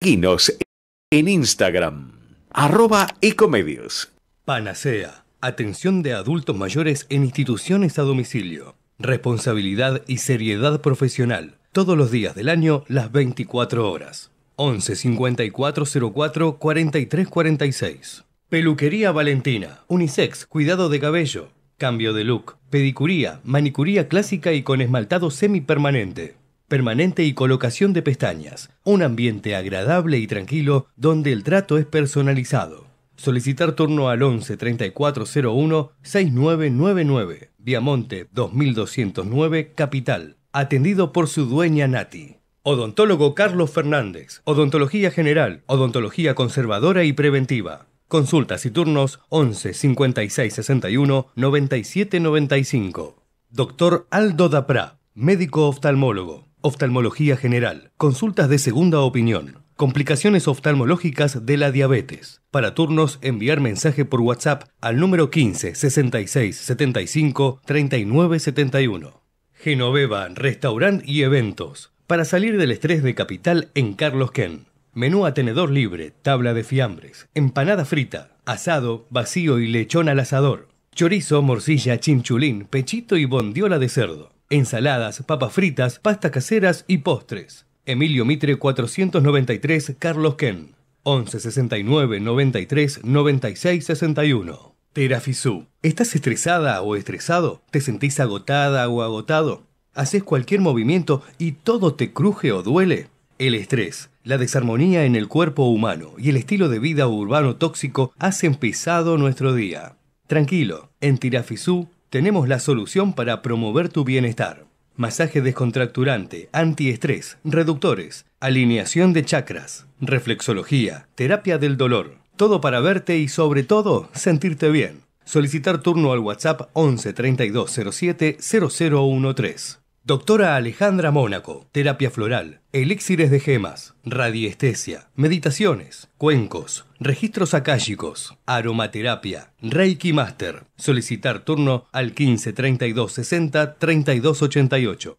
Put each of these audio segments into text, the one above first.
Seguinos en Instagram, arroba ecomedios. Panacea. Atención de adultos mayores en instituciones a domicilio. Responsabilidad y seriedad profesional. Todos los días del año, las 24 horas. 11 54 04 43 46. Peluquería Valentina. Unisex. Cuidado de cabello. Cambio de look. Pedicuría. Manicuría clásica y con esmaltado semipermanente permanente y colocación de pestañas. Un ambiente agradable y tranquilo donde el trato es personalizado. Solicitar turno al 11 3401 6999, Diamonte, 2209, Capital. Atendido por su dueña Nati. Odontólogo Carlos Fernández. Odontología general, odontología conservadora y preventiva. Consultas y turnos 11 56 61 97 95. Doctor Aldo Dapra, médico oftalmólogo. Oftalmología general. Consultas de segunda opinión. Complicaciones oftalmológicas de la diabetes. Para turnos, enviar mensaje por WhatsApp al número 15 66 75 39 71. Genoveva, restaurant y eventos. Para salir del estrés de capital en Carlos Ken. Menú a tenedor libre, tabla de fiambres, empanada frita, asado, vacío y lechón al asador. Chorizo, morcilla, chinchulín, pechito y bondiola de cerdo ensaladas, papas fritas, pastas caseras y postres. Emilio Mitre 493 Carlos Ken 11 69 93 96 61 Terafisú. ¿Estás estresada o estresado? ¿Te sentís agotada o agotado? ¿Haces cualquier movimiento y todo te cruje o duele? El estrés, la desarmonía en el cuerpo humano y el estilo de vida urbano tóxico hacen pisado nuestro día. Tranquilo, en Tirafisú tenemos la solución para promover tu bienestar. Masaje descontracturante, antiestrés, reductores, alineación de chakras, reflexología, terapia del dolor. Todo para verte y sobre todo sentirte bien. Solicitar turno al WhatsApp 11 Doctora Alejandra Mónaco, terapia floral, elixires de gemas, radiestesia, meditaciones, cuencos, registros akáshicos, aromaterapia, Reiki Master. Solicitar turno al 15 32 60 32 88.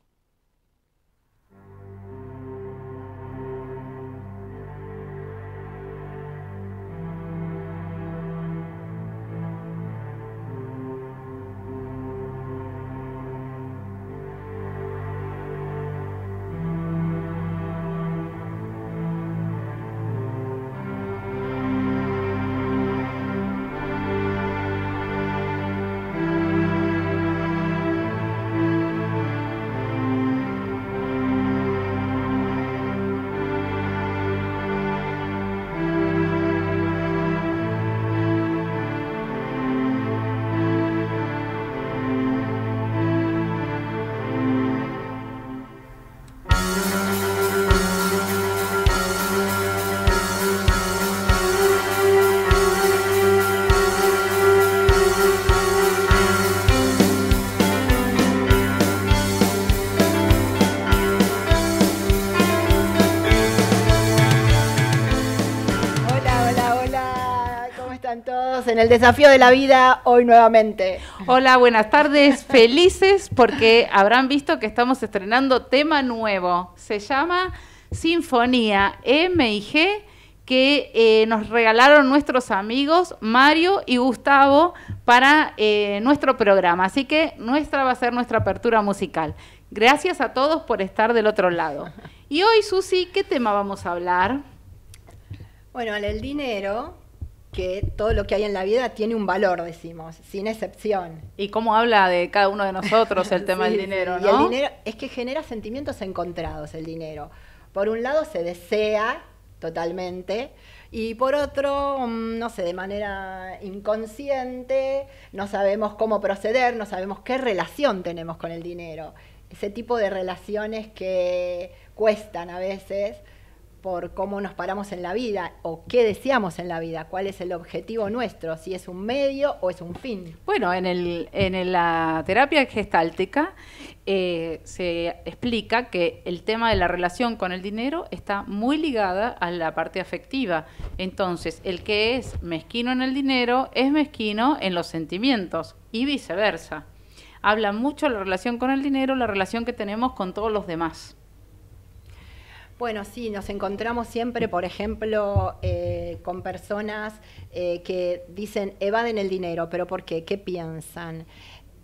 el desafío de la vida hoy nuevamente. Hola, buenas tardes, felices porque habrán visto que estamos estrenando tema nuevo. Se llama Sinfonía M y G que eh, nos regalaron nuestros amigos Mario y Gustavo para eh, nuestro programa. Así que nuestra va a ser nuestra apertura musical. Gracias a todos por estar del otro lado. Y hoy, Susi, ¿qué tema vamos a hablar? Bueno, el dinero que todo lo que hay en la vida tiene un valor, decimos, sin excepción. ¿Y cómo habla de cada uno de nosotros el tema del dinero? ¿no? el dinero es que genera sentimientos encontrados el dinero. Por un lado se desea totalmente y por otro, mm, no sé, de manera inconsciente, no sabemos cómo proceder, no sabemos qué relación tenemos con el dinero. Ese tipo de relaciones que cuestan a veces por cómo nos paramos en la vida o qué deseamos en la vida, cuál es el objetivo nuestro, si es un medio o es un fin. Bueno, en, el, en la terapia gestáltica eh, se explica que el tema de la relación con el dinero está muy ligada a la parte afectiva. Entonces, el que es mezquino en el dinero es mezquino en los sentimientos y viceversa. Habla mucho la relación con el dinero, la relación que tenemos con todos los demás. Bueno, sí, nos encontramos siempre, por ejemplo, eh, con personas eh, que dicen evaden el dinero, pero ¿por qué? ¿Qué piensan?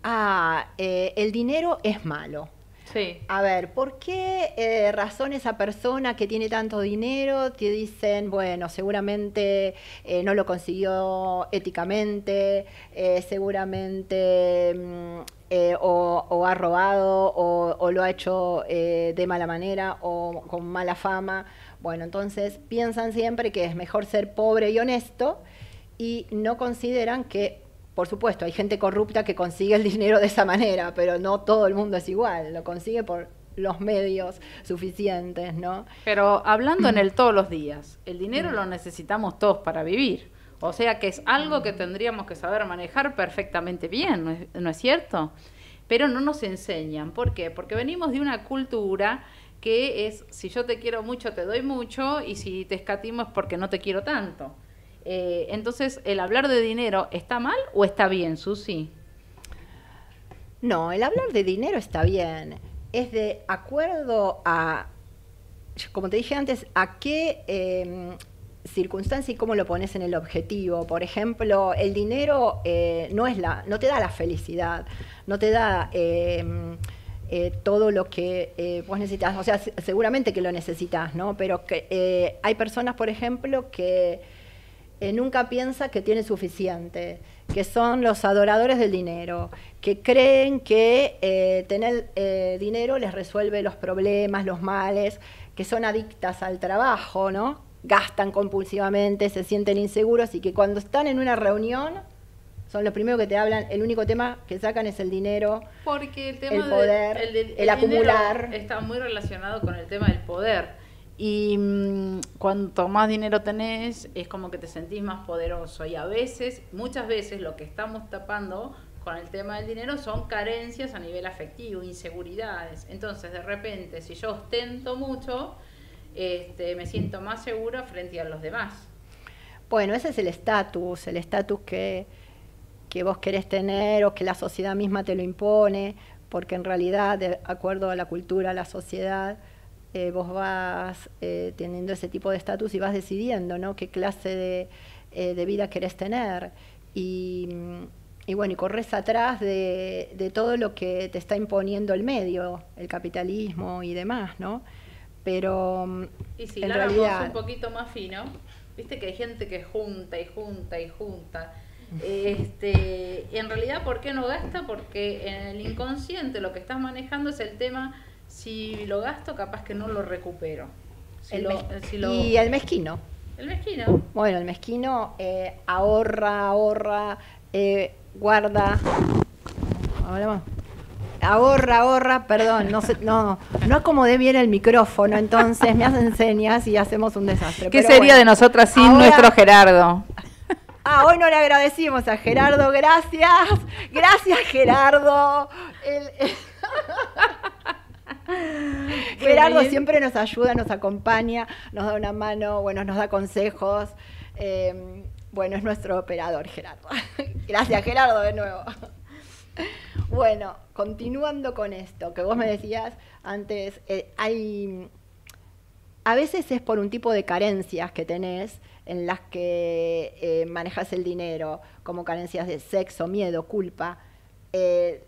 Ah, eh, el dinero es malo. Sí. A ver, ¿por qué razón esa persona que tiene tanto dinero te dicen, bueno, seguramente no lo consiguió éticamente, seguramente mm, eh, o, ha robado o, lo ha hecho eh, de mala manera o con mala fama. Bueno, entonces piensan siempre que es mejor ser pobre y honesto y no consideran que, por supuesto, hay gente corrupta que consigue el dinero de esa manera, pero no todo el mundo es igual, lo consigue por los medios suficientes, ¿no? Pero hablando en el todos los días, el dinero lo necesitamos todos para vivir. O sea que es algo que tendríamos que saber manejar perfectamente bien, ¿no es, cierto? Pero no nos enseñan. ¿Por qué? Porque venimos de una cultura que es, si yo te quiero mucho, te doy mucho, y si te escatimos es porque no te quiero tanto. Eh, entonces, ¿el hablar de dinero está mal o está bien, Susi? No, el hablar de dinero está bien. Es de acuerdo a, como te dije antes, a qué... Em, circunstancia y cómo lo pones en el objetivo. Por ejemplo, el dinero eh, no, es la, no te da la felicidad, no te da... Em, eh, todo lo que eh, vos necesitas. O sea, seguramente que lo necesitas, ¿no? Pero que, hay personas, por ejemplo, que nunca piensan que tienen suficiente, que son los adoradores del dinero, que creen que tener dinero les resuelve los problemas, los males, que son adictas al trabajo, ¿no? gastan compulsivamente, se sienten inseguros y que cuando están en una reunión son los primeros que te hablan, el único tema que sacan es el dinero, Porque el, tema del poder, el, acumular. Está muy relacionado con el tema del poder. Y mm, cuanto más dinero tenés, es como que te sentís más poderoso. Y a veces, muchas veces, lo que estamos tapando con el tema del dinero son carencias a nivel afectivo, inseguridades. Entonces, de repente, si yo ostento mucho, este, me siento más segura frente a los demás. Bueno, ese es el estatus, el estatus que, vos querés tener o que la sociedad misma te lo impone, porque en realidad, de acuerdo a la cultura, a la sociedad, eh, vos vas eh, teniendo ese tipo de estatus y vas decidiendo ¿no? qué clase de, eh, vida querés tener. Y, bueno, y corres atrás de, de, todo lo que te está imponiendo el medio, el capitalismo y demás, ¿no? Pero. Y si en la es un poquito más fino, viste que hay gente que junta y junta y junta. Este, en realidad, ¿por qué no gasta? Porque en el inconsciente lo que estás manejando es el tema, si lo gasto, capaz que no lo recupero. Y el mezquino. El mezquino. Bueno, el mezquino eh, ahorra, ahorra, eh, guarda. Ahora vamos ahorra, ahorra, perdón, no, no, acomodé bien el micrófono, entonces me hacen señas y hacemos un desastre. ¿Qué sería de nosotras sin nuestro Gerardo? Ah, hoy no le agradecimos a Gerardo, gracias, gracias Gerardo. Gerardo siempre nos ayuda, nos acompaña, nos da una mano, bueno, nos da consejos. Eh, bueno, es nuestro operador, Gerardo. Gracias, Gerardo, de nuevo. Bueno, continuando con esto, que vos me decías antes, eh, hay a veces es por un tipo de carencias que tenés en las que eh, manejas el dinero, como carencias de sexo, miedo, culpa. Eh,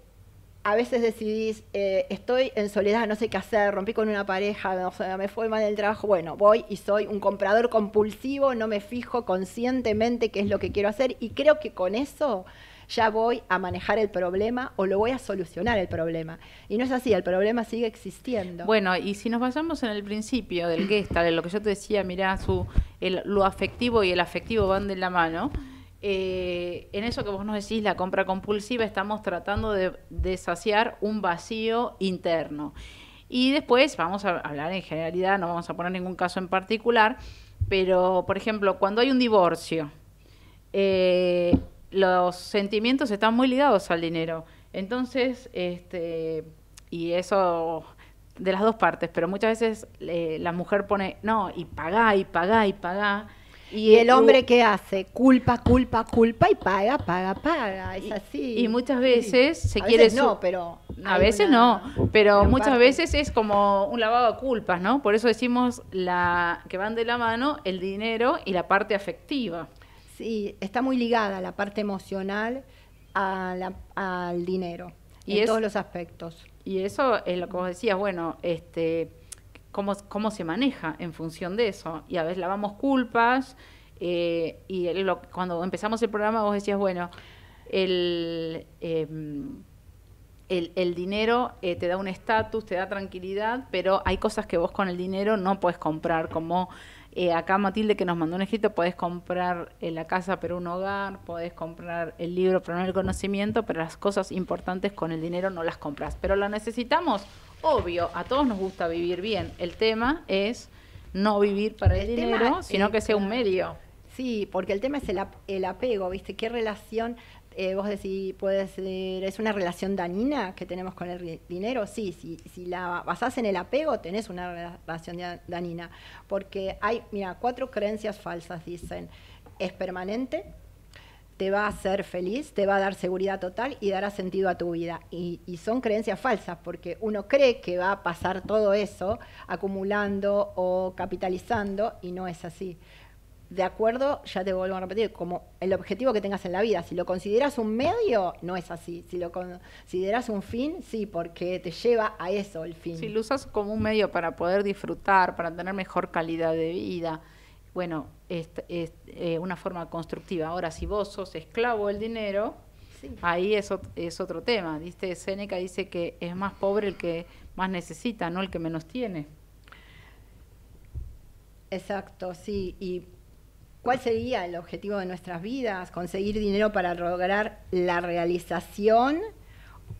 a veces decidís, estoy en soledad, no sé qué hacer, rompí con una pareja, me fue mal el trabajo, bueno, voy y soy un comprador compulsivo, no me fijo conscientemente qué es lo que quiero hacer y creo que con eso ya voy a manejar el problema o lo voy a solucionar el problema. Y no es así, el problema sigue existiendo. Bueno, y si nos basamos en el principio del Gestalt, de lo que yo te decía, mirá, su, lo afectivo y el afectivo van de la mano. Eh, en eso que vos nos decís, la compra compulsiva, estamos tratando de, saciar un vacío interno. Y después vamos a hablar en generalidad, no vamos a poner ningún caso en particular, pero por ejemplo, cuando hay un divorcio, eh, los sentimientos están muy ligados al dinero. Entonces, este, y eso de las dos partes, pero muchas veces eh, la mujer pone, no, y pagá, y pagá, y pagá. Y, el hombre qué hace? Culpa, culpa, culpa y paga, paga, paga. Es así. Y muchas veces se a quiere... Veces no, pero... A veces no, pero muchas veces es como un lavado de culpas, ¿no? Por eso decimos la que van de la mano el dinero y la parte afectiva. Sí, está muy ligada la parte emocional al dinero, y en todos los aspectos. Y eso, es lo, que vos decías, bueno, este, cómo, cómo se maneja en función de eso. Y a veces lavamos culpas, eh, y cuando empezamos el programa vos decías, bueno, el, em, el, dinero eh, te da un estatus, te da tranquilidad, pero hay cosas que vos con el dinero no puedes comprar, como eh, acá Matilde que nos mandó un escrito, podés comprar eh, la casa pero un hogar, podés comprar el libro pero no el conocimiento, pero las cosas importantes con el dinero no las compras. Pero la necesitamos, obvio, a todos nos gusta vivir bien. El tema es no vivir para el, dinero, sino que sea un medio. Sí, porque el tema es el, el apego, ¿viste? ¿Qué relación? Eh, vos decís, puede ¿es una relación danina que tenemos con el dinero? Sí, si, si la basás en el apego, tenés una relación danina. Porque hay, mira, cuatro creencias falsas, dicen. Es permanente, te va a hacer feliz, te va a dar seguridad total y dará sentido a tu vida. Y, y, son creencias falsas, porque uno cree que va a pasar todo eso acumulando o capitalizando y no es así de acuerdo, ya te vuelvo a repetir, como el objetivo que tengas en la vida. Si lo consideras un medio, no es así. Si lo consideras un fin, sí, porque te lleva a eso el fin. Si lo usas como un medio para poder disfrutar, para tener mejor calidad de vida, bueno, es, eh, una forma constructiva. Ahora, si vos sos esclavo del dinero, ahí es, es otro tema. ¿Viste? Seneca dice que es más pobre el que más necesita, no el que menos tiene. Exacto, sí. Y ¿Cuál sería el objetivo de nuestras vidas? Conseguir dinero para lograr la realización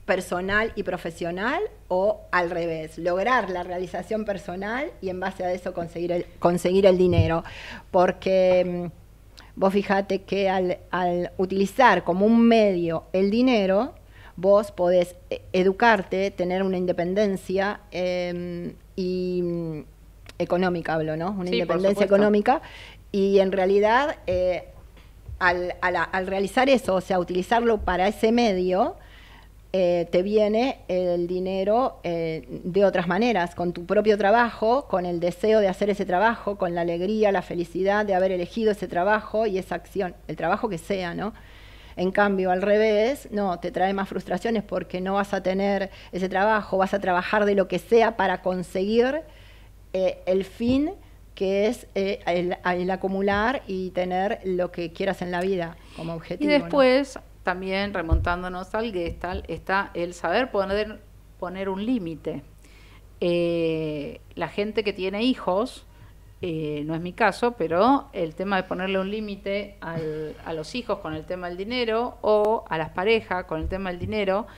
personal y profesional o al revés, lograr la realización personal y en base a eso conseguir el, conseguir el dinero. Porque mm, vos fijate que al, utilizar como un medio el dinero, vos podés eh, educarte, tener una independencia em, y mm, económica hablo, ¿no? Una independencia económica y en realidad, eh, al, realizar eso, o sea, utilizarlo para ese medio, eh, te viene el dinero eh, de otras maneras, con tu propio trabajo, con el deseo de hacer ese trabajo, con la alegría, la felicidad de haber elegido ese trabajo y esa acción, el trabajo que sea, ¿no? En cambio, al revés, no, te trae más frustraciones porque no vas a tener ese trabajo, vas a trabajar de lo que sea para conseguir el fin que es eh, el, acumular y tener lo que quieras en la vida como objetivo. Y después, también remontándonos al Gestalt, está el saber poner, poner un límite. Eh, la gente que tiene hijos, eh, no es mi caso, pero el tema de ponerle un límite a los hijos con el tema del dinero o a las parejas con el tema del dinero,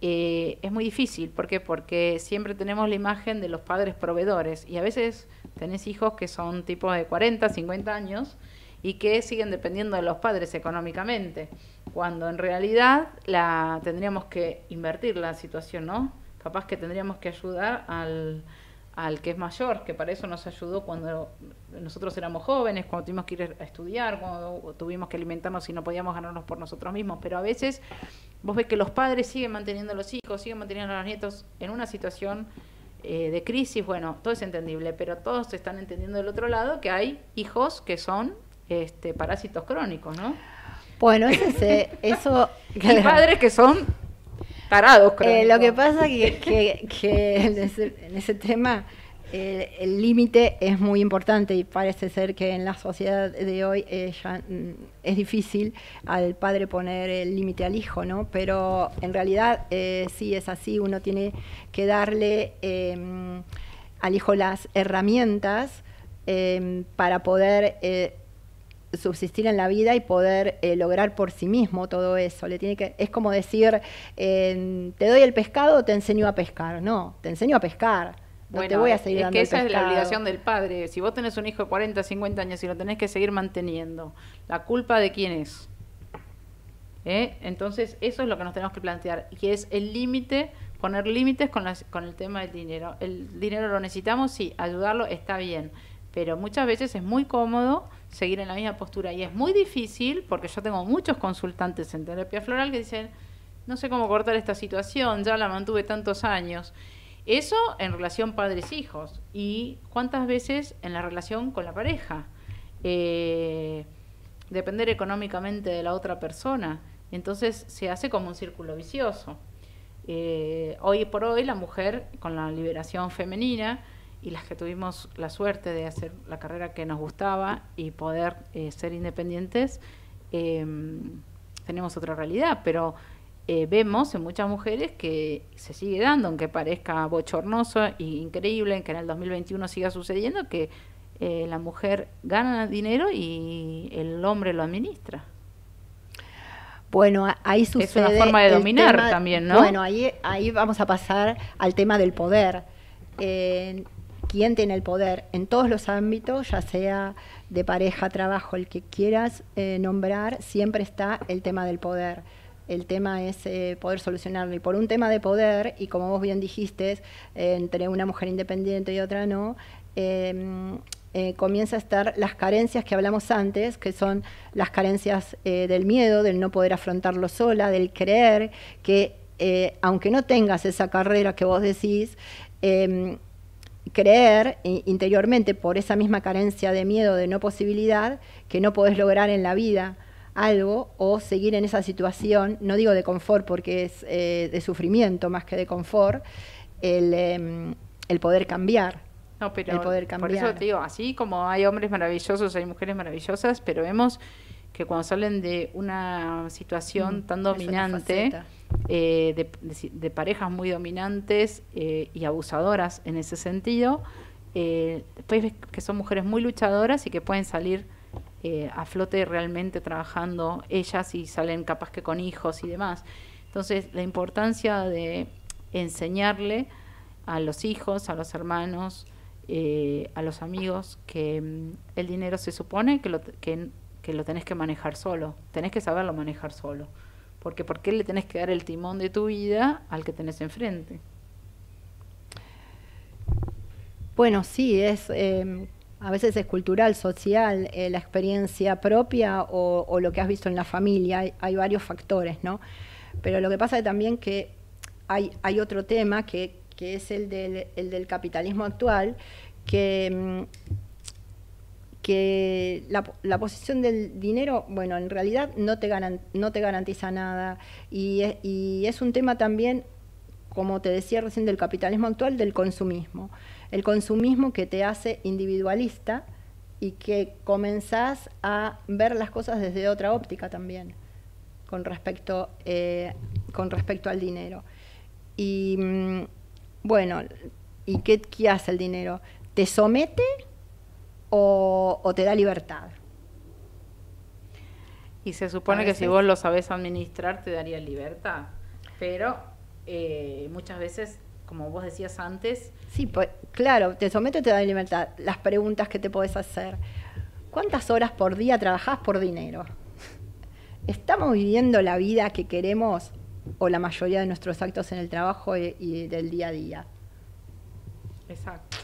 eh, es muy difícil. ¿Por qué? Porque siempre tenemos la imagen de los padres proveedores y a veces tenés hijos que son tipos de 40, 50 años y que siguen dependiendo de los padres económicamente, cuando en realidad la tendríamos que invertir la situación, ¿no? Capaz que tendríamos que ayudar al al que es mayor, que para eso nos ayudó cuando nosotros éramos jóvenes, cuando tuvimos que ir a estudiar, cuando tuvimos que alimentarnos y no podíamos ganarnos por nosotros mismos. Pero a veces vos ves que los padres siguen manteniendo a los hijos, siguen manteniendo a los nietos en una situación eh, de crisis. Bueno, todo es entendible, pero todos están entendiendo del otro lado que hay hijos que son este, parásitos crónicos, ¿no? Bueno, ese, eh, eso... y padres que son eh, lo que pasa es que, en, ese, tema eh, el límite es muy importante y parece ser que en la sociedad de hoy eh, mm, es difícil al padre poner el límite al hijo, ¿no? Pero en realidad sí es así, uno tiene que darle em, al hijo las herramientas em, para poder subsistir en la vida y poder eh, lograr por sí mismo todo eso. Le tiene que, es como decir, eh, te doy el pescado o te enseño a pescar. No, te enseño a pescar. No te voy a seguir es dando esa es la obligación del padre. Si vos tenés un hijo de 40, 50 años y lo tenés que seguir manteniendo, ¿la culpa de quién es? ¿Eh? Entonces, eso es lo que nos tenemos que plantear, que es el límite, poner límites con, con el tema del dinero. El dinero lo necesitamos, sí, ayudarlo está bien, pero muchas veces es muy cómodo seguir en la misma postura. Y es muy difícil, porque yo tengo muchos consultantes en terapia floral que dicen, no sé cómo cortar esta situación, ya la mantuve tantos años. Eso en relación padres-hijos. ¿Y cuántas veces en la relación con la pareja? Eh, depender económicamente de la otra persona. Entonces se hace como un círculo vicioso. Eh, hoy por hoy la mujer, con la liberación femenina, y las que tuvimos la suerte de hacer la carrera que nos gustaba y poder eh, ser independientes, em, tenemos otra realidad, pero eh, vemos en muchas mujeres que se sigue dando, aunque parezca bochornoso e increíble, que en el 2021 siga sucediendo, que eh, la mujer gana dinero y el hombre lo administra. Bueno, ahí sucede. Es una forma de dominar también, ¿no? Bueno, ahí, ahí vamos a pasar al tema del poder. Eh, quién tiene el poder en todos los ámbitos, ya sea de pareja, trabajo, el que quieras eh, nombrar, siempre está el tema del poder. El tema es eh, poder solucionarlo. Y por un tema de poder, y como vos bien dijiste, eh, entre una mujer independiente y otra no, em, eh, comienza a estar las carencias que hablamos antes, que son las carencias del miedo, del no poder afrontarlo sola, del creer que aunque no tengas esa carrera que vos decís, em, creer interiormente por esa misma carencia de miedo, de no posibilidad, que no podés lograr en la vida algo o seguir en esa situación, no digo de confort porque es eh, de sufrimiento más que de confort, el, em, el poder cambiar. No, pero el poder cambiar. por eso te digo, así como hay hombres maravillosos, hay mujeres maravillosas, pero vemos que cuando salen de una situación mm, tan dominante eh, de, parejas muy dominantes eh, y abusadoras en ese sentido. Eh, que son mujeres muy luchadoras y que pueden salir a flote realmente trabajando ellas y salen capaz que con hijos y demás. Entonces, la importancia de enseñarle a los hijos, a los hermanos, a los amigos, que mm, el dinero se supone que lo, que lo tenés que manejar solo, tenés que saberlo manejar solo. Porque ¿por qué le tenés que dar el timón de tu vida al que tenés enfrente? Bueno, sí, es em, a veces es cultural, social, eh, la experiencia propia o, lo que has visto en la familia. Hay, varios factores, ¿no? Pero lo que pasa es también que hay, hay otro tema que, es el del, el del capitalismo actual, que em, que la, posición del dinero, bueno, en realidad no te, no te garantiza nada. Y, es un tema también, como te decía recién, del capitalismo actual, del consumismo. El consumismo que te hace individualista y que comenzás a ver las cosas desde otra óptica también con respecto, eh, con respecto al dinero. Y mm, bueno, ¿y qué, qué hace el dinero? ¿Te somete? o, te da libertad. Y se supone que si vos lo sabés administrar te daría libertad, pero eh, muchas veces, como vos decías antes... Sí, claro, te somete te da libertad. Las preguntas que te podés hacer. ¿Cuántas horas por día trabajás por dinero? ¿Estamos viviendo la vida que queremos o la mayoría de nuestros actos en el trabajo y del día a día? Exacto.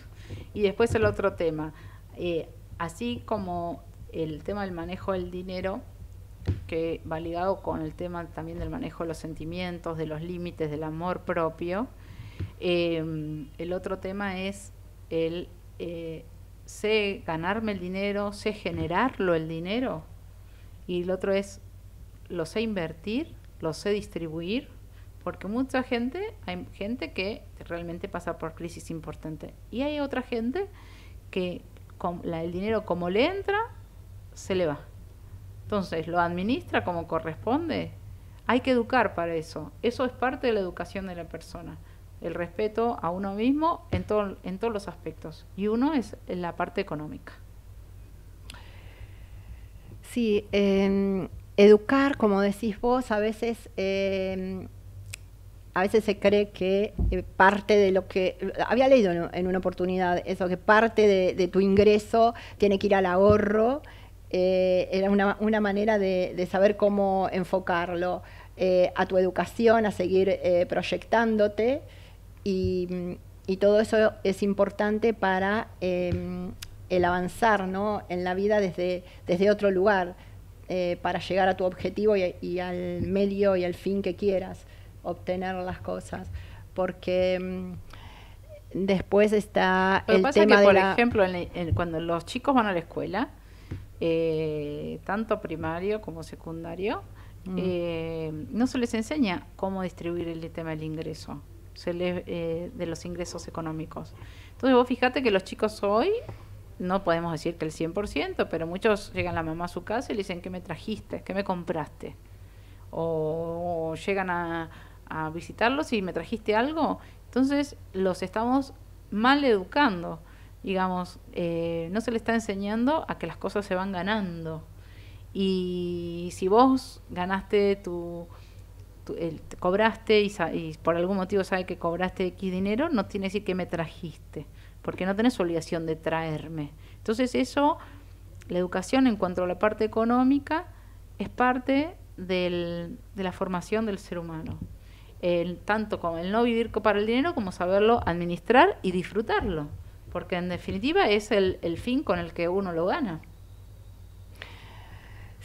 Y después el otro tema eh, así como el tema del manejo del dinero, que va ligado con el tema también del manejo de los sentimientos, de los límites, del amor propio. Em, el otro tema es el eh, sé ganarme el dinero, sé generarlo el dinero. Y el otro es lo sé invertir, lo sé distribuir, porque mucha gente, hay gente que realmente pasa por crisis importante. Y hay otra gente que el dinero como le entra, se le va. Entonces, lo administra como corresponde. Hay que educar para eso. Eso es parte de la educación de la persona. El respeto a uno mismo en, en todos los aspectos. Y uno es la parte económica. Sí, em, educar, como decís vos, a veces em, a veces se cree que eh, parte de lo que, había leído en, una oportunidad eso, que parte de, tu ingreso tiene que ir al ahorro, eh, era una, manera de, saber cómo enfocarlo eh, a tu educación, a seguir proyectándote mm, y, todo eso es importante para em, el avanzar en la vida desde, otro lugar. para llegar a tu objetivo y al medio y al fin que quieras obtener las cosas, porque mm, después está el tema que, por ejemplo, cuando los chicos van a la escuela, eh, tanto primario como secundario, mm. eh, no se les enseña cómo distribuir el tema del ingreso, se les, eh, de los ingresos económicos. Entonces vos fijate que los chicos hoy no podemos decir que el 100%, pero muchos llegan la mamá a su casa y le dicen, ¿qué me trajiste? ¿Qué me compraste? o llegan a, a visitarlos y me trajiste algo. Entonces los estamos mal educando, digamos, eh, no se le está enseñando a que las cosas se van ganando. Y si vos ganaste tu, cobraste y, por algún motivo sabe que cobraste X dinero, no tiene que decir que me trajiste, porque no tenés obligación de traerme. Entonces eso, la educación en cuanto a la parte económica, es parte del, de la formación del ser humano tanto con el no vivir para el dinero como saberlo administrar y disfrutarlo, porque en definitiva es el, fin con el que uno lo gana.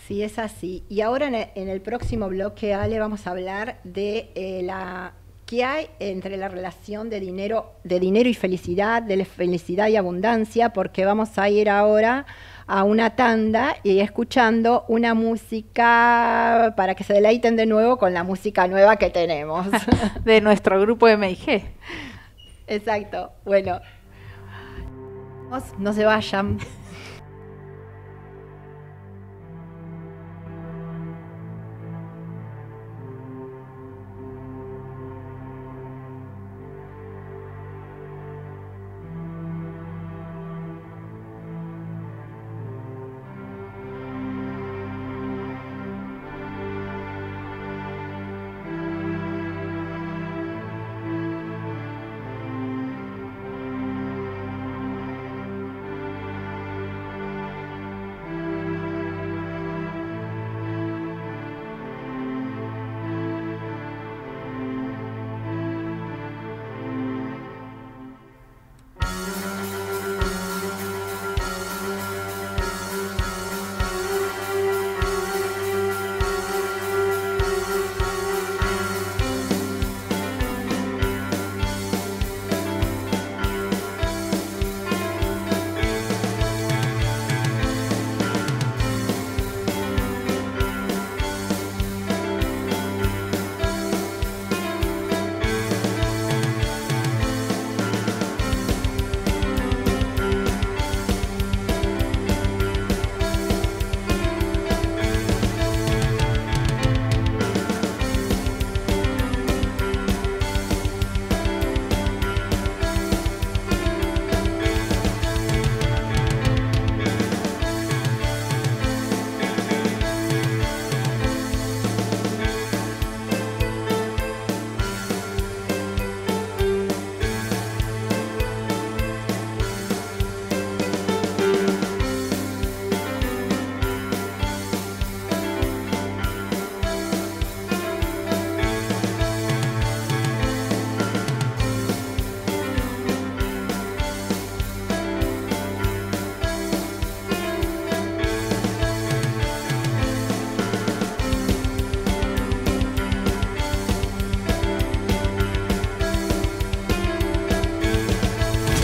Sí, es así. Y ahora en el, próximo bloque, Ale, vamos a hablar de eh, la qué hay entre la relación de dinero, de dinero y felicidad, de felicidad y abundancia, porque vamos a ir ahora a una tanda y escuchando una música para que se deleiten de nuevo con la música nueva que tenemos. de nuestro grupo MIG. Exacto. Bueno. No se vayan.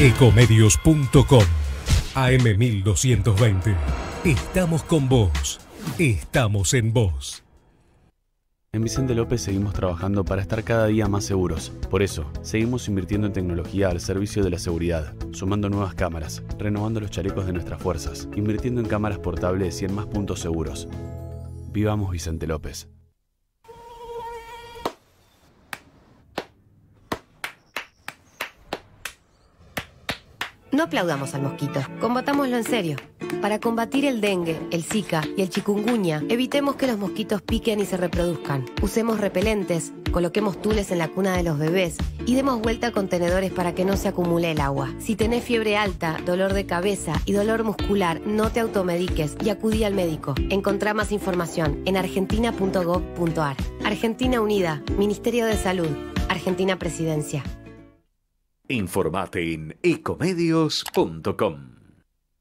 Ecomedios.com AM1220. Estamos con vos. Estamos en vos. En Vicente López seguimos trabajando para estar cada día más seguros. Por eso, seguimos invirtiendo en tecnología al servicio de la seguridad, sumando nuevas cámaras, renovando los chalecos de nuestras fuerzas, invirtiendo en cámaras portables y en más puntos seguros. Vivamos Vicente López. No aplaudamos al mosquito, combatámoslo en serio. Para combatir el dengue, el zika y el chikungunya, evitemos que los mosquitos piquen y se reproduzcan. Usemos repelentes, coloquemos tules en la cuna de los bebés y demos vuelta a contenedores para que no se acumule el agua. Si tenés fiebre alta, dolor de cabeza y dolor muscular, no te automediques y acudí al médico. Encontrá más información en argentina.gov.ar. Argentina Unida, Ministerio de Salud, Argentina Presidencia. Informate en ecomedios.com.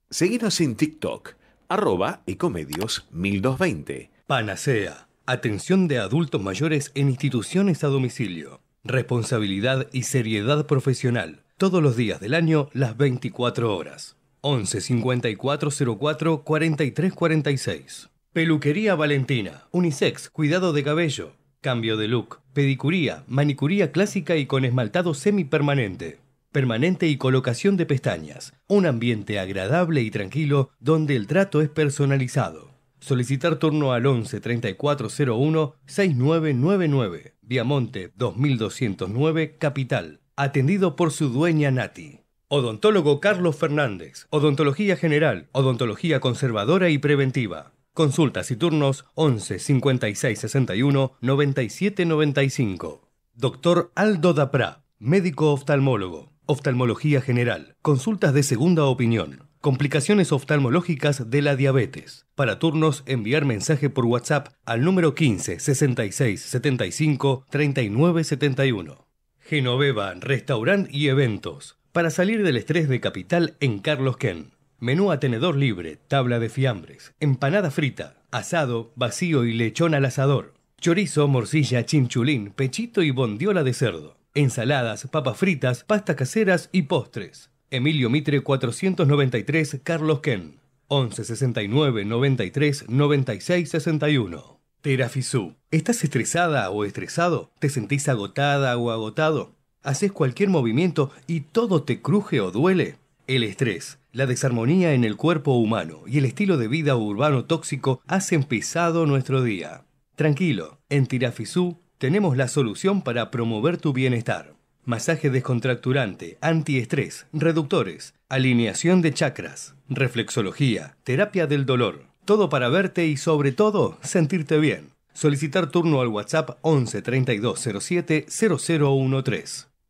Seguinos en TikTok, arroba ecomedios 1220. Panacea. Atención de adultos mayores en instituciones a domicilio. Responsabilidad y seriedad profesional. Todos los días del año, las 24 horas. 11 5404 4346 Peluquería Valentina. Unisex. Cuidado de cabello. Cambio de look. Pedicuría, manicuría clásica y con esmaltado semipermanente. Permanente y colocación de pestañas. Un ambiente agradable y tranquilo donde el trato es personalizado. Solicitar turno al 11 3401 6999. Viamonte 2209 Capital. Atendido por su dueña Nati. Odontólogo Carlos Fernández. Odontología general, odontología conservadora y preventiva. Consultas y turnos 11 56 61 97 95. Doctor Aldo Dapra, médico oftalmólogo, oftalmología general, consultas de segunda opinión, complicaciones oftalmológicas de la diabetes. Para turnos, enviar mensaje por WhatsApp al número 15 66 75 39 71. Genoveva, restaurante y eventos. Para salir del estrés de capital en Carlos Ken menú a tenedor libre, tabla de fiambres, empanada frita, asado, vacío y lechón al asador, chorizo, morcilla, chinchulín, pechito y bondiola de cerdo, ensaladas, papas fritas, pastas caseras y postres. Emilio Mitre 493 Carlos Ken 1169 93 96 61 Terafisú. ¿Estás estresada o estresado? ¿Te sentís agotada o agotado? ¿Haces cualquier movimiento y todo te cruje o duele? El estrés, la desarmonía en el cuerpo humano y el estilo de vida urbano tóxico hacen pisado nuestro día. Tranquilo, en Tirafisú tenemos la solución para promover tu bienestar. Masaje descontracturante, antiestrés, reductores, alineación de chakras, reflexología, terapia del dolor. Todo para verte y sobre todo sentirte bien. Solicitar turno al WhatsApp 11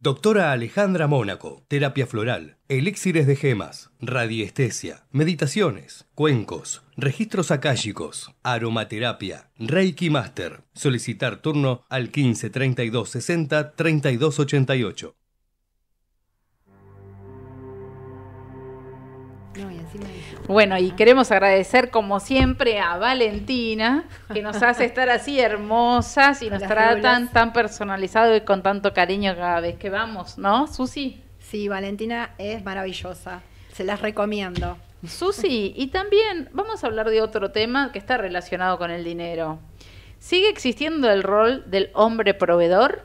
Doctora Alejandra Mónaco, terapia floral, elixires de gemas, radiestesia, meditaciones, cuencos, registros akáshicos, aromaterapia, Reiki Master. Solicitar turno al 15 32 60 32 88. Bueno, y queremos agradecer como siempre a Valentina, que nos hace estar así hermosas y nos trata tratan tan personalizado y con tanto cariño cada vez que vamos, ¿no, Susi? Sí, Valentina es maravillosa. Se las recomiendo. Susi, y también vamos a hablar de otro tema que está relacionado con el dinero. ¿Sigue existiendo el rol del hombre proveedor?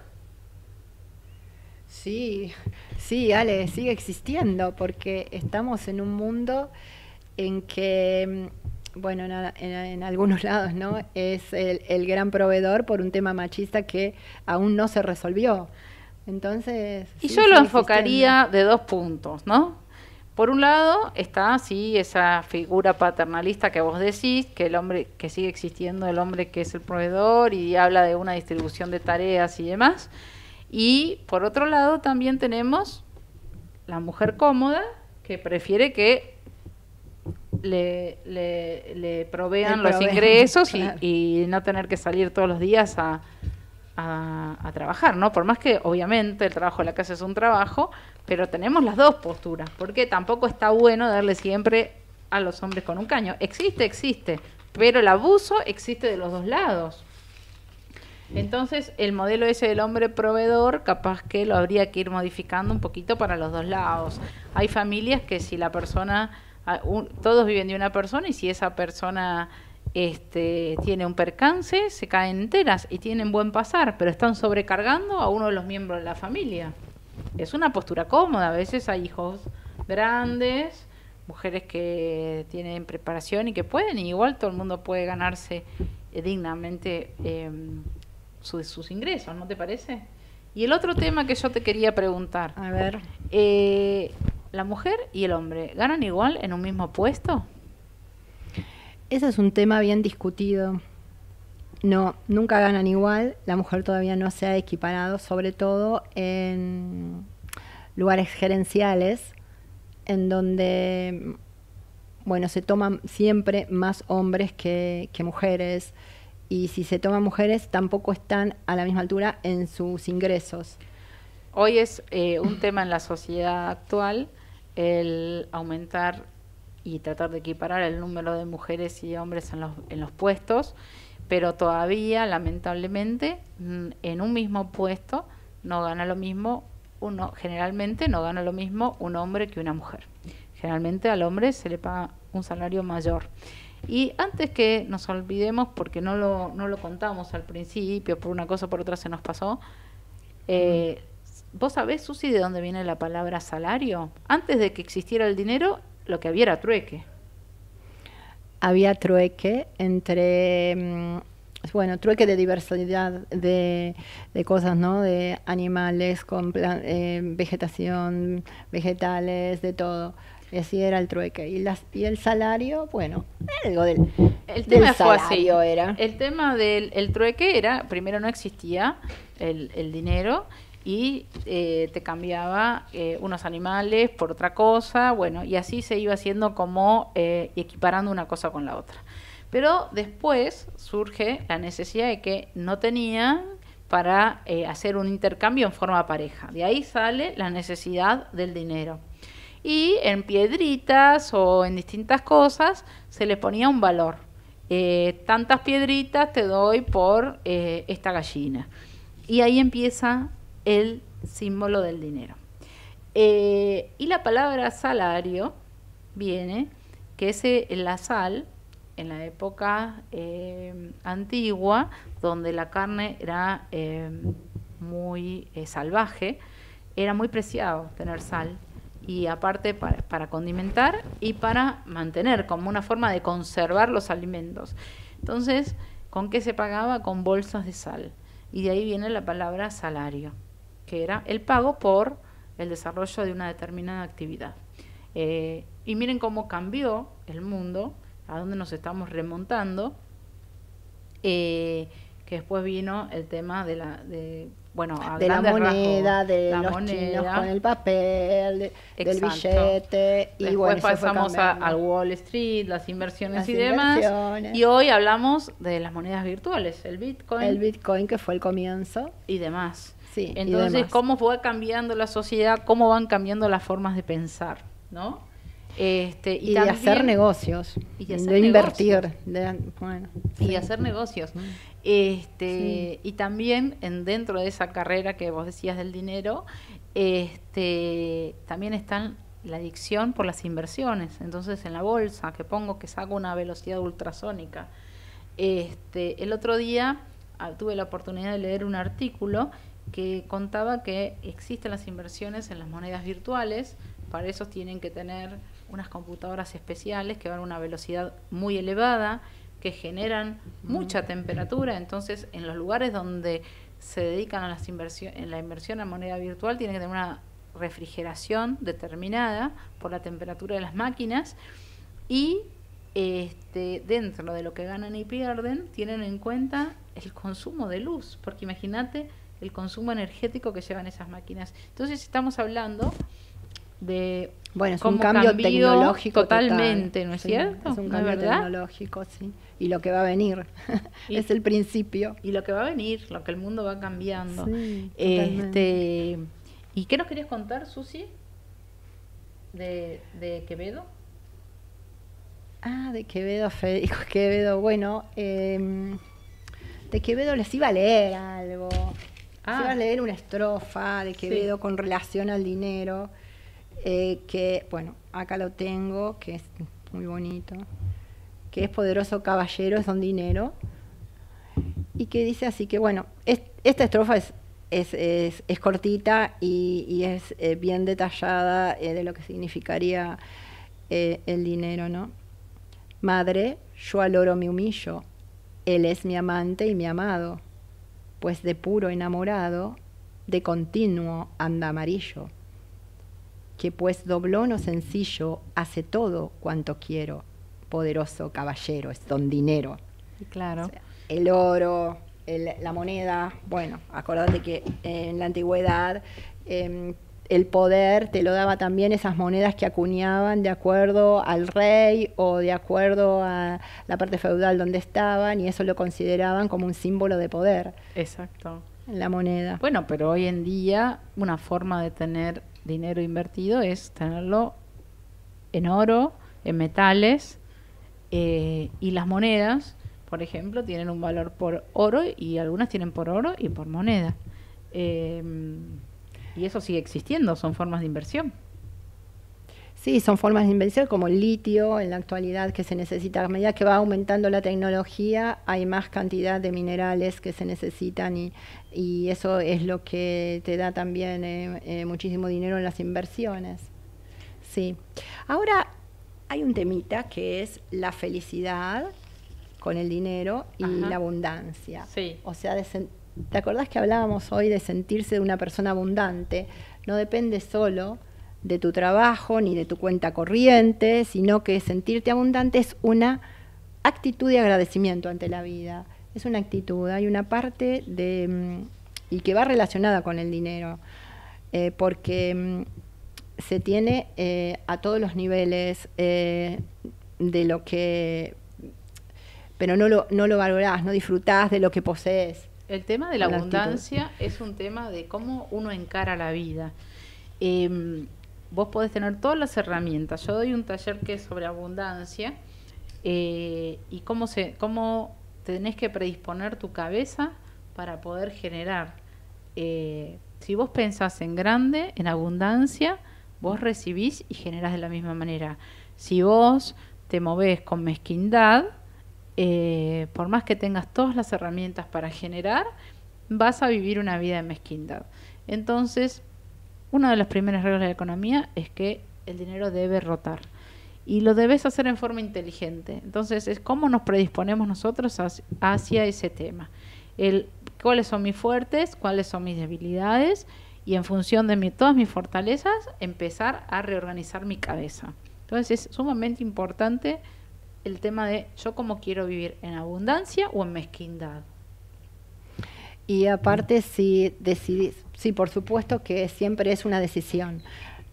Sí, sí, Ale, sigue existiendo porque estamos en un mundo en que, mm, bueno, en, algunos lados, ¿no? Es el, gran proveedor por un tema machista que aún no se resolvió. Entonces. Y yo lo enfocaría de dos puntos, ¿no? Por un lado está sí esa figura paternalista que vos decís, que el hombre que sigue existiendo, el hombre que es el proveedor y habla de una distribución de tareas y demás. Y por otro lado también tenemos la mujer cómoda que prefiere que le, provean los ingresos y, no tener que salir todos los días a, trabajar, ¿no? Por más que obviamente el trabajo en la casa es un trabajo, pero tenemos las dos posturas, porque tampoco está bueno darle siempre a los hombres con un caño. Existe, existe, pero el abuso existe de los dos lados. Entonces, el modelo ese del hombre proveedor, capaz que lo habría que ir modificando un poquito para los dos lados. Hay familias que si la persona todos viven de una persona y si esa persona este, tiene un percance, se caen enteras y tienen buen pasar, pero están sobrecargando a uno de los miembros de la familia. Es una postura cómoda, a veces hay hijos grandes, mujeres que tienen preparación y que pueden, y igual todo el mundo puede ganarse eh, dignamente em, sus ingresos, ¿no te parece? Y el otro tema que yo te quería preguntar. A ver. Eh, ¿La mujer y el hombre ganan igual en un mismo puesto? Ese es un tema bien discutido. No, nunca ganan igual. La mujer todavía no se ha equiparado, sobre todo en lugares gerenciales, en donde, bueno, se toman siempre más hombres que mujeres. Y si se toman mujeres, tampoco están a la misma altura en sus ingresos. Hoy es eh, un tema en la sociedad actual el aumentar y tratar de equiparar el número de mujeres y hombres en los, puestos, pero todavía, lamentablemente, mm, en un mismo puesto no gana lo mismo uno, generalmente no gana lo mismo un hombre que una mujer. Generalmente al hombre se le paga un salario mayor. Y antes que nos olvidemos, porque no lo, no lo contamos al principio, por una cosa o por otra se nos pasó, eh, ¿Vos sabés, Susi, de dónde viene la palabra salario? Antes de que existiera el dinero, lo que había era trueque. Había trueque entre, mm, bueno, trueque de diversidad de, cosas, ¿no? De animales, con eh, vegetación, vegetales, de todo. Y así era el trueque. Y, las, y el salario, bueno, algo del, el tema fue así. era. El tema del trueque era, primero no existía el, el dinero y eh, te cambiaba eh, unos animales por otra cosa, bueno, y así se iba haciendo como eh, equiparando una cosa con la otra. Pero después surge la necesidad de que no tenía para hacer un intercambio en forma pareja. De ahí sale la necesidad del dinero. Y en piedritas o en distintas cosas se le ponía un valor. tantas piedritas te doy por esta gallina. Y ahí empieza el símbolo del dinero. Eh, y la palabra salario viene, que es la sal, en la época eh, antigua, donde la carne era eh, muy salvaje, era muy preciado tener sal. Y aparte para, para condimentar y para mantener, como una forma de conservar los alimentos. Entonces, ¿con qué se pagaba? Con bolsas de sal. Y de ahí viene la palabra salario que era el pago por el desarrollo de una determinada actividad. Eh, y miren cómo cambió el mundo, a dónde nos estamos remontando, eh, que después vino el tema de la... De, bueno, la moneda, de los con el papel, del billete. Y Después pasamos al Wall Street, las inversiones y demás. Y hoy hablamos de las monedas virtuales, el Bitcoin. El Bitcoin que fue el comienzo. Y demás. Entonces, cómo va cambiando la sociedad, cómo van cambiando las formas de pensar, ¿no? Este, y, de hacer negocios, y de, invertir, y de hacer negocios. Este, Y también en, dentro de esa carrera que vos decías del dinero, este, también están la adicción por las inversiones. Entonces en la bolsa que pongo que saco una velocidad ultrasónica. Este, el otro día ah, tuve la oportunidad de leer un artículo que contaba que existen las inversiones en las monedas virtuales, para eso tienen que tener unas computadoras especiales que van a una velocidad muy elevada, que generan mucha temperatura, entonces en los lugares donde se dedican a las en la inversión a moneda virtual tienen que tener una refrigeración determinada por la temperatura de las máquinas y este, dentro de lo que ganan y pierden tienen en cuenta el consumo de luz, porque imagínate el consumo energético que llevan esas máquinas. Entonces estamos hablando de bueno, es un cambio tecnológico totalmente, ¿no es cierto? Es un cambio tecnológico, sí. Y lo que va a venir es el principio. Y lo que va a venir, lo que el mundo va cambiando. este, ¿Y qué nos querías contar, Susi, de, de Quevedo? Ah, de Quevedo, Federico Quevedo. Bueno, em, de Quevedo les iba a leer algo. Ah. a leer una estrofa de Quevedo con relación al dinero, eh, que, bueno, acá lo tengo, que es muy bonito, que es Poderoso Caballero, es don dinero, y que dice así que, bueno, esta estrofa es, es, cortita y, es eh, bien detallada eh, de lo que significaría el dinero, ¿no? Madre, yo al oro me humillo, él es mi amante y mi amado pues de puro enamorado, de continuo anda amarillo, que pues o sencillo hace todo cuanto quiero, poderoso caballero, es don dinero. Claro. el oro, la moneda, bueno, acordate que en la antigüedad... Em, el poder te lo daba también esas monedas que acuñaban de acuerdo al rey o de acuerdo a la parte feudal donde estaban y eso lo consideraban como un símbolo de poder. Exacto. La moneda. Bueno, pero hoy en día una forma de tener dinero invertido es tenerlo en oro, en metales eh, y las monedas, por ejemplo, tienen un valor por oro y algunas tienen por oro y por moneda. Em, y eso sigue existiendo, son formas de inversión. Sí, son formas de inversión como el litio en la actualidad que se necesita. A medida que va aumentando la tecnología, hay más cantidad de minerales que se necesitan y, eso es lo que te da también eh, eh, muchísimo dinero en las inversiones. Sí. Ahora hay un temita que es la felicidad con el dinero y la abundancia. Sí. O sea, de ¿Te acordás que hablábamos hoy de sentirse una persona abundante? No depende solo de tu trabajo ni de tu cuenta corriente, sino que sentirte abundante es una actitud de agradecimiento ante la vida. Es una actitud, hay una parte de mm, y que va relacionada con el dinero, eh, porque mm, se tiene eh, a todos los niveles eh, de lo que, pero no no lo valorás, no disfrutás de lo que posees. El tema de la, abundancia es un tema de cómo uno encara la vida. Em, vos podés tener todas las herramientas. Yo doy un taller que es sobre abundancia eh, y cómo, se, cómo tenés que predisponer tu cabeza para poder generar. Eh, si vos pensás en grande, en abundancia, vos recibís y generás de la misma manera. Si vos te movés con mezquindad, eh, por más que tengas todas las herramientas para generar, vas a vivir una vida de mezquindad. Entonces, una de las primeras reglas de la economía es que el dinero debe rotar y lo debes hacer en forma inteligente. Entonces, es cómo nos predisponemos nosotros hacia ese tema. El cuáles son mis fuertes, cuáles son mis debilidades y en función de todas mis fortalezas empezar a reorganizar mi cabeza. Entonces, es sumamente importante el tema de yo cómo quiero vivir en abundancia o en mezquindad. Y aparte si decidís, sí, por supuesto que siempre es una decisión.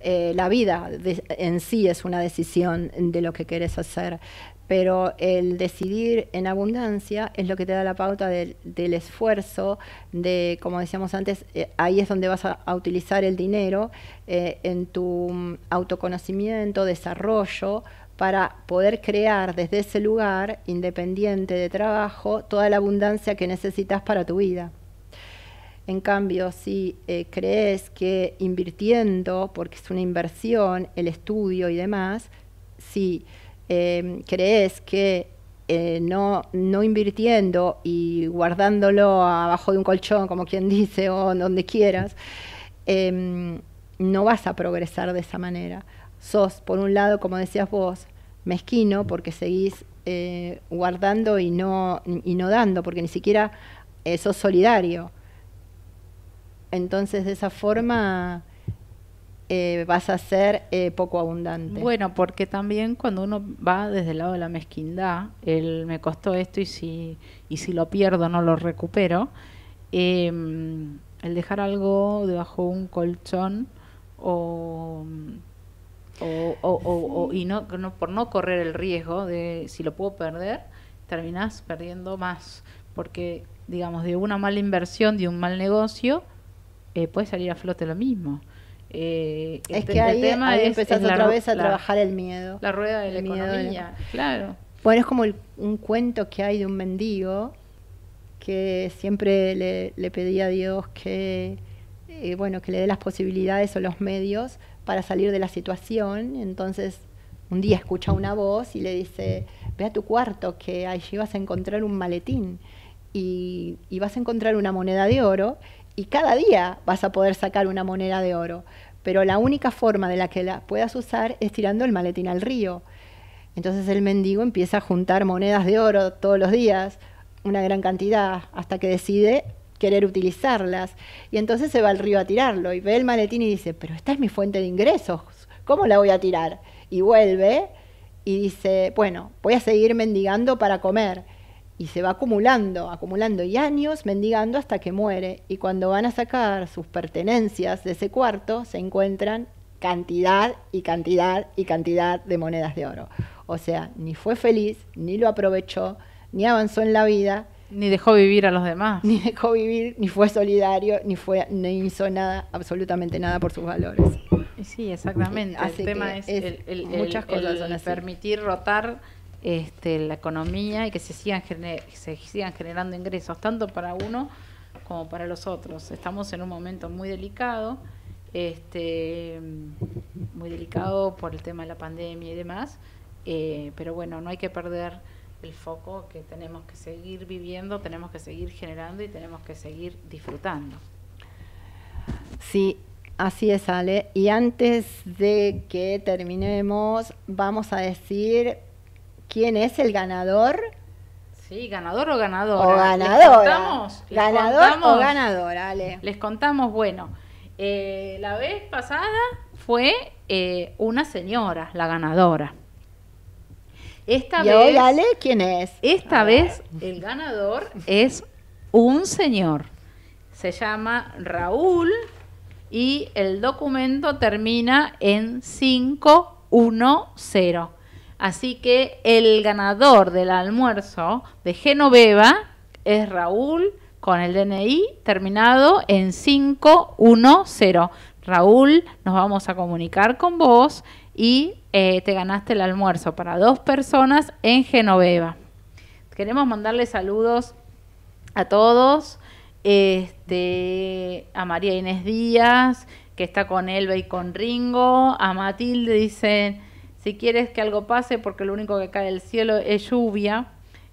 Eh, la vida en sí es una decisión de lo que quieres hacer, pero el decidir en abundancia es lo que te da la pauta del, esfuerzo, de, como decíamos antes, eh, ahí es donde vas a, utilizar el dinero eh, en tu autoconocimiento, desarrollo, para poder crear desde ese lugar independiente de trabajo toda la abundancia que necesitas para tu vida. En cambio, si eh, crees que invirtiendo, porque es una inversión, el estudio y demás, si em, crees que eh, no, no invirtiendo y guardándolo abajo de un colchón, como quien dice, o donde quieras, em, no vas a progresar de esa manera sos, por un lado, como decías vos, mezquino porque seguís eh, guardando y no, y no dando, porque ni siquiera eh, sos solidario. Entonces, de esa forma... Eh, vas a ser poco abundante. Bueno, porque también cuando uno va desde el lado de la mezquindad, él me costó esto y si, si lo pierdo no lo recupero, em, el dejar algo debajo de un colchón o o, y no, por no correr el riesgo de si lo puedo perder, terminás perdiendo más. Porque, digamos, de una mala inversión, de un mal negocio, eh, puede salir a flote lo mismo. Eh, es que ahí, tema empezás otra vez a trabajar el miedo. La rueda de la economía, claro. Bueno, es como un cuento que hay de un mendigo que siempre le, le pedía a Dios que, eh, bueno, que le dé las posibilidades o los medios para salir de la situación. Entonces, un día escucha una voz y le dice, ve a tu cuarto, que allí vas a encontrar un maletín y, vas a encontrar una moneda de oro y cada día vas a poder sacar una moneda de oro. Pero la única forma de la que la puedas usar es tirando el maletín al río. Entonces el mendigo empieza a juntar monedas de oro todos los días, una gran cantidad, hasta que decide querer utilizarlas. Y entonces se va al río a tirarlo y ve el maletín y dice, pero esta es mi fuente de ingresos, ¿cómo la voy a tirar? Y vuelve y dice, bueno, voy a seguir mendigando para comer. Y se va acumulando, acumulando y años mendigando hasta que muere. Y cuando van a sacar sus pertenencias de ese cuarto, se encuentran cantidad y cantidad y cantidad de monedas de oro. O sea, ni fue feliz, ni lo aprovechó, ni avanzó en la vida ni dejó vivir a los demás. Ni dejó vivir, ni fue solidario, ni fue, ni hizo nada, absolutamente nada por sus valores. Sí, exactamente. el tema es, el, muchas cosas permitir rotar este, la economía y que se sigan, se sigan generando ingresos, tanto para uno como para los otros. Estamos en un momento muy delicado, este, muy delicado por el tema de la pandemia y demás, eh, pero bueno, no hay que perder el foco que tenemos que seguir viviendo, tenemos que seguir generando y tenemos que seguir disfrutando. Sí, así es, Ale. Y antes de que terminemos, vamos a decir quién es el ganador. Sí, ganador o ganadora. O ganadora. contamos, ganador contamos, o ganadora, Ale. Les contamos, bueno, eh, la vez pasada fue eh, una señora, la ganadora. Esta vez, ¿quién es? Esta vez el ganador es un señor. Se llama Raúl y el documento termina en 510. Así que el ganador del almuerzo de Genoveva es Raúl con el DNI terminado en 510. Raúl, nos vamos a comunicar con vos y eh, te ganaste el almuerzo para dos personas en Genoveva. Queremos mandarle saludos a todos, este, a María Inés Díaz, que está con Elba y con Ringo, a Matilde dicen, si quieres que algo pase, porque lo único que cae del cielo es lluvia,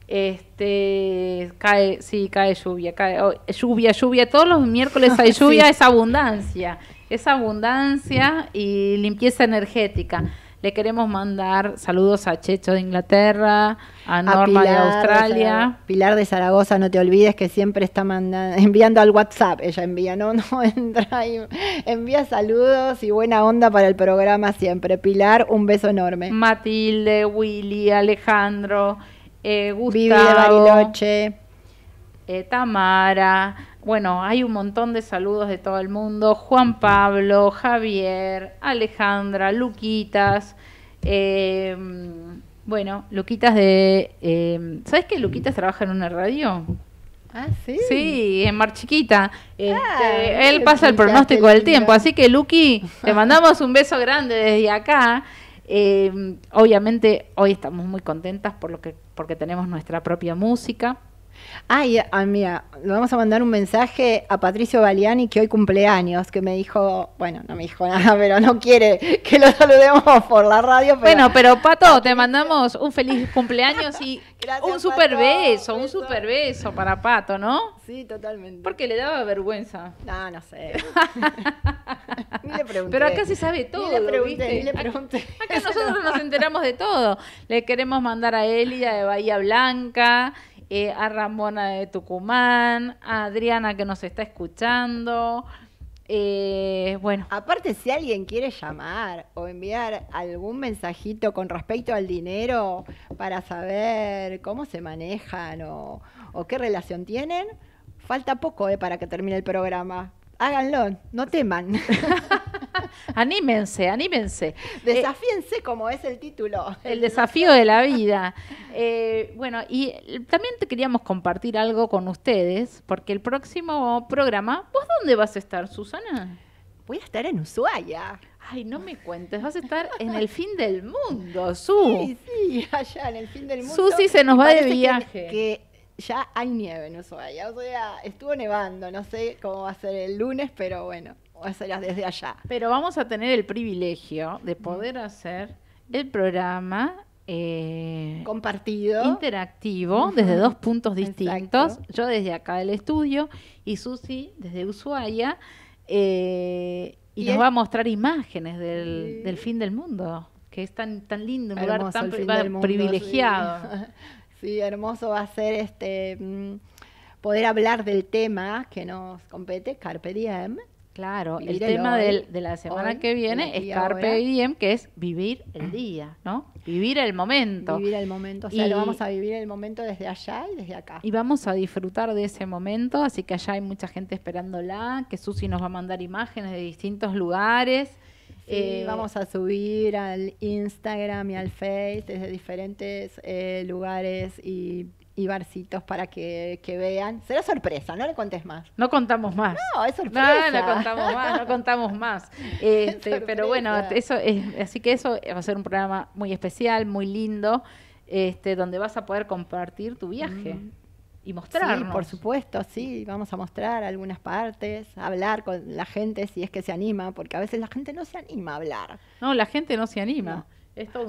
este, cae, sí, cae lluvia, cae, oh, lluvia, lluvia, todos los miércoles hay lluvia, es abundancia, es abundancia y limpieza energética. Le queremos mandar saludos a Checho de Inglaterra, a Norma de Australia. Pilar de Zaragoza, no te olvides que siempre está mandando, enviando al WhatsApp. Ella envía, no, no entra envía saludos y buena onda para el programa siempre. Pilar, un beso enorme. Matilde, Willy, Alejandro, Gustavo. Eh, Vivi de Bariloche. Eh, Tamara. Bueno, hay un montón de saludos de todo el mundo. Juan Pablo, Javier, Alejandra, Luquitas. Eh, bueno, Luquitas de... Em, ¿Sabes que Luquitas trabaja en una radio? Ah, sí. Sí, en Mar Chiquita. Este, ah, él pasa el pronóstico del tiempo. Así que, Luqui, te mandamos un beso grande desde acá. Em, obviamente, hoy estamos muy contentas por lo que, porque tenemos nuestra propia música. Ay, ah, ah, mira, le vamos a mandar un mensaje a Patricio Baliani que hoy cumpleaños, que me dijo, bueno, no me dijo nada, pero no quiere que lo saludemos por la radio. Bueno, pero Pato, te mandamos un feliz cumpleaños y un super beso, un super beso para Pato, ¿no? Sí, totalmente. Porque le daba vergüenza. No, no sé. Pero acá se sabe todo. Acá, nosotros nos enteramos de todo. Le queremos mandar a Elia de Bahía Blanca. Eh, a Ramona de Tucumán, a Adriana que nos está escuchando. Eh, bueno. Aparte, si alguien quiere llamar o enviar algún mensajito con respecto al dinero para saber cómo se manejan o, qué relación tienen, falta poco eh, para que termine el programa. Háganlo, no teman. anímense, anímense. Eh, Desafíense, como es el título. El desafío de la vida. Eh, bueno, y también te queríamos compartir algo con ustedes, porque el próximo programa, ¿vos dónde vas a estar, Susana? Voy a estar en Ushuaia. Ay, no me cuentes, vas a estar en el fin del mundo, Su. Sí, sí, allá en el fin del mundo. Susi se nos va de viaje. Que, que, ya hay nieve en Ushuaia, o sea, estuvo nevando, no sé cómo va a ser el lunes, pero bueno hacerlas desde allá. Pero vamos a tener el privilegio de poder hacer el programa eh, compartido, interactivo, desde dos puntos distintos. Yo desde acá del estudio y Susi desde Ushuaia. Eh, y, nos va a mostrar imágenes del, fin del mundo, que es tan, tan lindo, un lugar tan privilegiado. Sí. hermoso va a ser este mm, poder hablar del tema que nos compete, Carpe Diem, Claro, el, tema de la semana que viene es Carpe Diem, que es vivir el día, ¿no? Vivir el momento. Vivir el momento, o sea, lo vamos a vivir el momento desde allá y desde acá. Y vamos a disfrutar de ese momento, así que allá hay mucha gente esperándola, que Susi nos va a mandar imágenes de distintos lugares. Eh, vamos a subir al Instagram y al Face desde diferentes eh, lugares y y barcitos para que, vean. Será sorpresa, no le contes más. No contamos más. No, es sorpresa. No, no contamos más, no contamos más. Este, pero bueno, eso es, así que eso va a ser un programa muy especial, muy lindo, este, donde vas a poder compartir tu viaje. Mm. Y mostrar. Sí, por supuesto, sí, vamos a mostrar algunas partes, hablar con la gente si es que se anima, porque a veces la gente no se anima a hablar. No, la gente no se anima.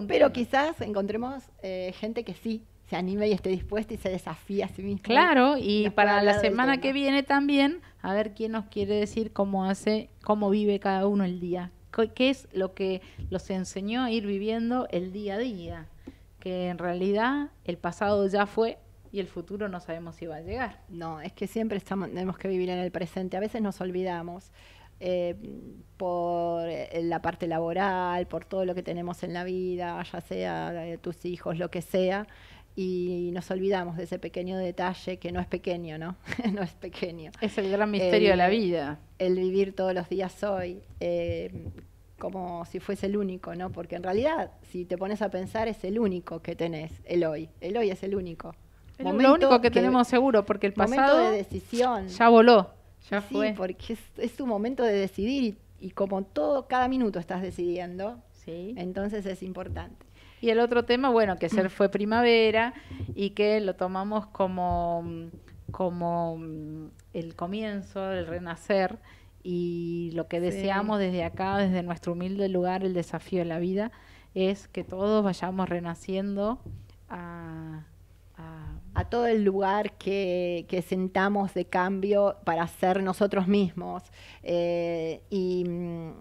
Pero quizás encontremos eh, gente que sí anima y esté dispuesta y se desafía a sí Claro, y para la semana que viene también, a ver quién nos quiere decir cómo hace, cómo vive cada uno el día. ¿Qué es lo que los enseñó a ir viviendo el día a día? Que en realidad el pasado ya fue y el futuro no sabemos si va a llegar. No, es que siempre estamos, tenemos que vivir en el presente. A veces nos olvidamos. Eh, por eh, la parte laboral, por todo lo que tenemos en la vida, ya sea eh, tus hijos, lo que sea, y nos olvidamos de ese pequeño detalle que no es pequeño, ¿no? no es pequeño. Es el gran misterio de la vida. El vivir todos los días hoy. Eh, como si fuese el único, ¿no? Porque en realidad, si te pones a pensar, es el único que tenés, el hoy. El hoy es el único. lo único que, tenemos seguro, porque el pasado de decisión ya voló, ya fue. porque es, es, momento de decidir y, y, como todo, cada minuto estás decidiendo, sí. entonces es importante. Y el otro tema, bueno, que ser mm. fue primavera y que lo tomamos como, como mm, el comienzo, el renacer y lo que deseamos desde acá, desde nuestro humilde lugar, el desafío de la vida, es que todos vayamos renaciendo a, todo el lugar que, sentamos de cambio para ser nosotros mismos. Eh, y mm,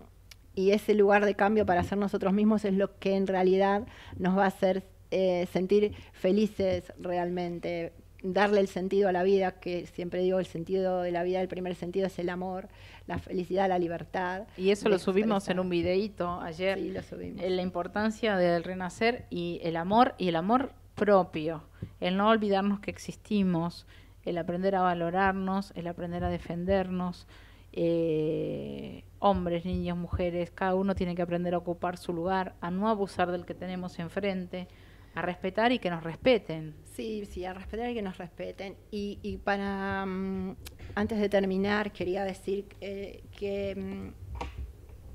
y ese lugar de cambio para ser nosotros mismos es lo que en realidad nos va a hacer eh, sentir felices realmente, darle el sentido a la vida, que siempre digo el sentido de la vida, el primer sentido es el amor, la felicidad, la libertad. Y eso lo subimos en un videíto ayer, sí, lo subimos. Eh, la importancia del renacer y el amor y el amor propio, el no olvidarnos que existimos, el aprender a valorarnos, el aprender a defendernos. Eh, hombres, niños, mujeres, cada uno tiene que aprender a ocupar su lugar, a no abusar del que tenemos enfrente, a respetar y que nos respeten. Sí, sí, a respetar y que nos respeten. Y, para, mm, antes de terminar, quería decir eh, que mm,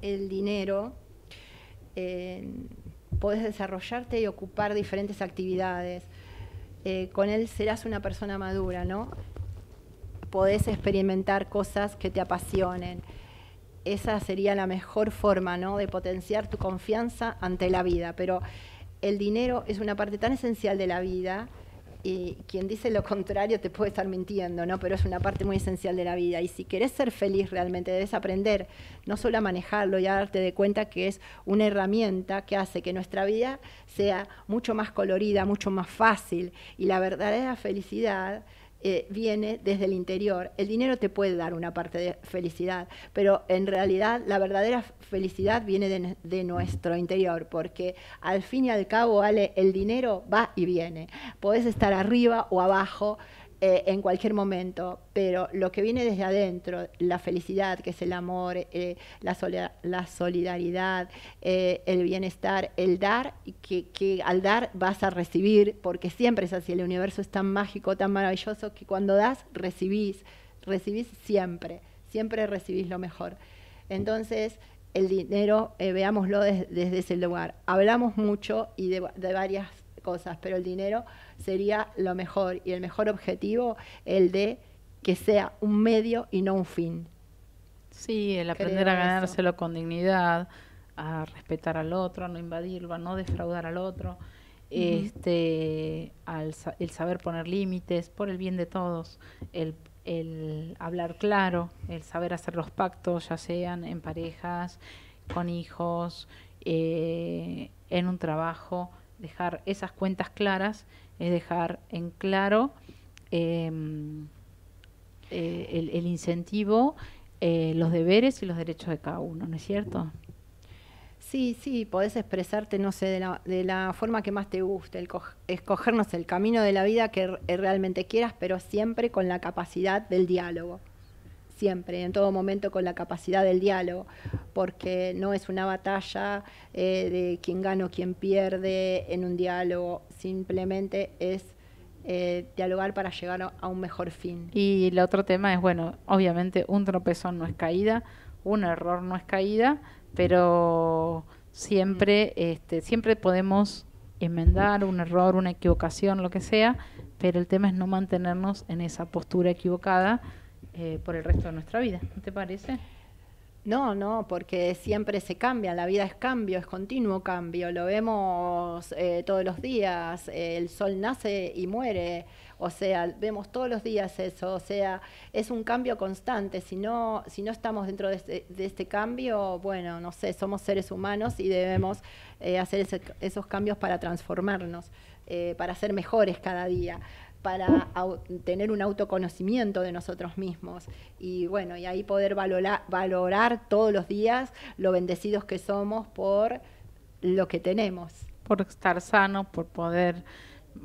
el dinero, eh, podés desarrollarte y ocupar diferentes actividades. Eh, con él serás una persona madura, ¿no? Podés experimentar cosas que te apasionen esa sería la mejor forma ¿no? de potenciar tu confianza ante la vida. Pero el dinero es una parte tan esencial de la vida y quien dice lo contrario te puede estar mintiendo, ¿no? Pero es una parte muy esencial de la vida. Y si querés ser feliz realmente, debes aprender no solo a manejarlo y a darte de cuenta que es una herramienta que hace que nuestra vida sea mucho más colorida, mucho más fácil. Y la verdadera felicidad eh, viene desde el interior. El dinero te puede dar una parte de felicidad, pero en realidad la verdadera felicidad viene de, nuestro interior, porque al fin y al cabo, Ale, el dinero va y viene. Podés estar arriba o abajo, eh, en cualquier momento, pero lo que viene desde adentro, la felicidad, que es el amor, eh, la, la, solidaridad, eh, el bienestar, el dar, que, que, al dar vas a recibir, porque siempre es así, el universo es tan mágico, tan maravilloso, que cuando das, recibís, recibís siempre, siempre recibís lo mejor. Entonces, el dinero, veámoslo desde ese lugar. Hablamos mucho y de varias pero el dinero sería lo mejor y el mejor objetivo, el de que sea un medio y no un fin. Sí, el aprender a ganárselo con dignidad, a respetar al otro, a no invadirlo, a no defraudar al otro, este, el saber poner límites por el bien de todos, el, hablar claro, el saber hacer los pactos, ya sean en parejas, con hijos, eh, en un trabajo, dejar esas cuentas claras es dejar en claro em, eh, el, incentivo, eh, los deberes y los derechos de cada uno, ¿no es cierto? Sí, sí, podés expresarte, no sé, de la, de la forma que más te guste, el escogernos el camino de la vida que realmente quieras, pero siempre con la capacidad del diálogo siempre, en todo momento con la capacidad del diálogo, porque no es una batalla eh, de quién gana o quién pierde en un diálogo, simplemente es eh, dialogar para llegar a un mejor fin. Y el otro tema es, bueno, obviamente un tropezón no es caída, un error no es caída, pero siempre, este, siempre podemos enmendar un error, una equivocación, lo que sea, pero el tema es no mantenernos en esa postura equivocada eh, por el resto de nuestra vida, te parece? No, no, porque siempre se cambia, la vida es cambio, es continuo cambio, lo vemos eh, todos los días, eh, el sol nace y muere, o sea, vemos todos los días eso, o sea, es un cambio constante, si no, si no estamos dentro de este, este cambio, bueno, no sé, somos seres humanos y debemos hacer esos cambios para transformarnos, para ser mejores cada día para tener un autoconocimiento de nosotros mismos y bueno, y ahí poder valorar, todos los días lo bendecidos que somos por lo que tenemos. Por estar sano, por poder,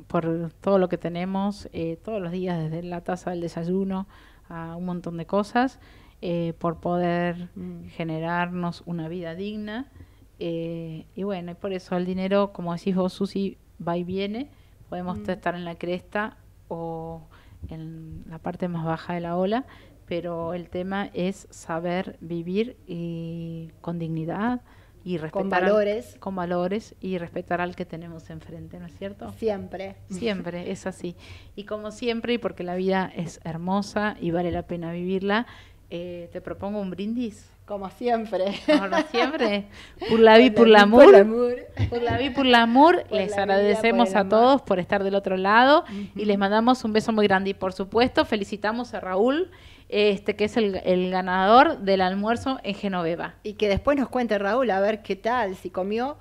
por todo lo que tenemos eh, todos los días, desde la taza del desayuno a un montón de cosas, eh, por poder mm. generarnos una vida digna. Eh, y bueno, y por eso el dinero, como decís vos, Susi, va y viene podemos mm. estar en la cresta o en la parte más baja de la ola, pero el tema es saber vivir y, eh, con dignidad y respetar con valores, con valores y respetar al que tenemos enfrente, ¿no es cierto? Siempre. Siempre es así. Y como siempre y porque la vida es hermosa y vale la pena vivirla, eh, te propongo un brindis. Como siempre. Como siempre. Por la vi, por la Por la por Les agradecemos a todos por estar del otro lado y les mandamos un beso muy grande. Y por supuesto, felicitamos a Raúl, este que es el, el, ganador del almuerzo en Genoveva. Y que después nos cuente Raúl a ver qué tal, si comió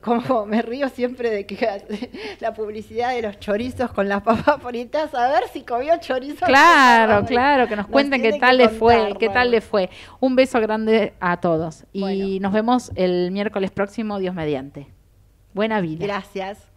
como me río siempre de que la publicidad de los chorizos con las papas fritas, a ver si comió chorizo. Claro, claro, que nos cuenten qué tal le fue, qué tal le fue. Un beso grande a todos y nos vemos el miércoles próximo, Dios mediante. Buena vida. Gracias.